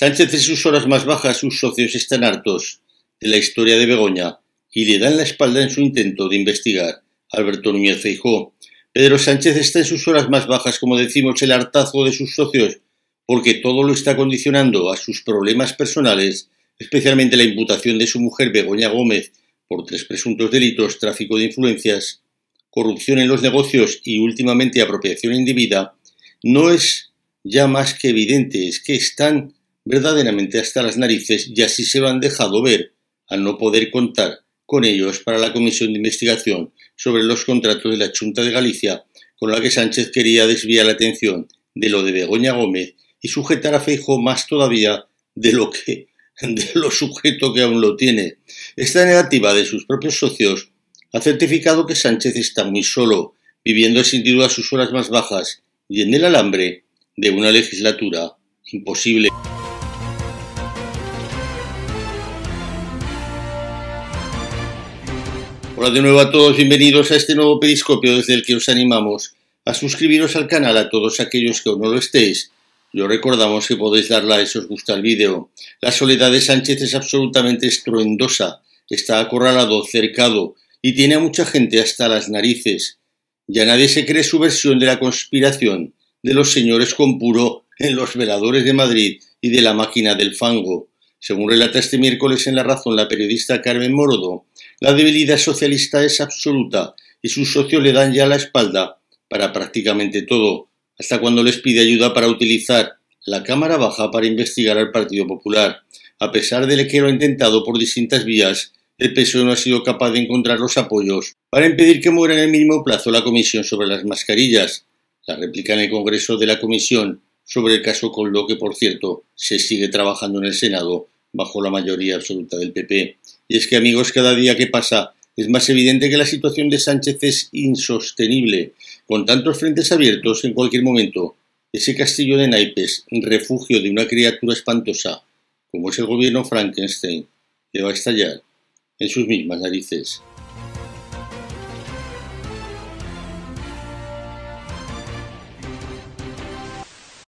Sánchez en sus horas más bajas, sus socios están hartos de la historia de Begoña y le dan la espalda en su intento de investigar. Alberto Núñez Feijó. Pedro Sánchez está en sus horas más bajas, como decimos, el hartazgo de sus socios, porque todo lo está condicionando a sus problemas personales, especialmente la imputación de su mujer Begoña Gómez por tres presuntos delitos, tráfico de influencias, corrupción en los negocios y últimamente apropiación indebida, no es ya más que evidente, es que están verdaderamente hasta las narices y así se lo han dejado ver, al no poder contar con ellos para la comisión de investigación sobre los contratos de la Junta de Galicia, con la que Sánchez quería desviar la atención de lo de Begoña Gómez y sujetar a Feijo más todavía de lo que de lo sujeto que aún lo tiene. Esta negativa de sus propios socios ha certificado que Sánchez está muy solo, viviendo sin duda sus horas más bajas y en el alambre de una legislatura imposible. Hola de nuevo a todos, bienvenidos a este nuevo periscopio desde el que os animamos a suscribiros al canal a todos aquellos que aún no lo estéis. Yo recordamos que podéis dar si os gusta el vídeo. La soledad de Sánchez es absolutamente estruendosa, está acorralado, cercado y tiene a mucha gente hasta las narices. Ya nadie se cree su versión de la conspiración de los señores con puro en los veladores de Madrid y de la máquina del fango. Según relata este miércoles en La Razón la periodista Carmen Morodo, la debilidad socialista es absoluta y sus socios le dan ya la espalda para prácticamente todo, hasta cuando les pide ayuda para utilizar la Cámara Baja para investigar al Partido Popular. A pesar de que lo ha intentado por distintas vías, el PSOE no ha sido capaz de encontrar los apoyos para impedir que muera en el mismo plazo la comisión sobre las mascarillas. La réplica en el Congreso de la Comisión sobre el caso con lo que, por cierto, se sigue trabajando en el Senado bajo la mayoría absoluta del PP. Y es que, amigos, cada día que pasa es más evidente que la situación de Sánchez es insostenible. Con tantos frentes abiertos, en cualquier momento, ese castillo de naipes, refugio de una criatura espantosa, como es el gobierno Frankenstein, que va a estallar en sus mismas narices.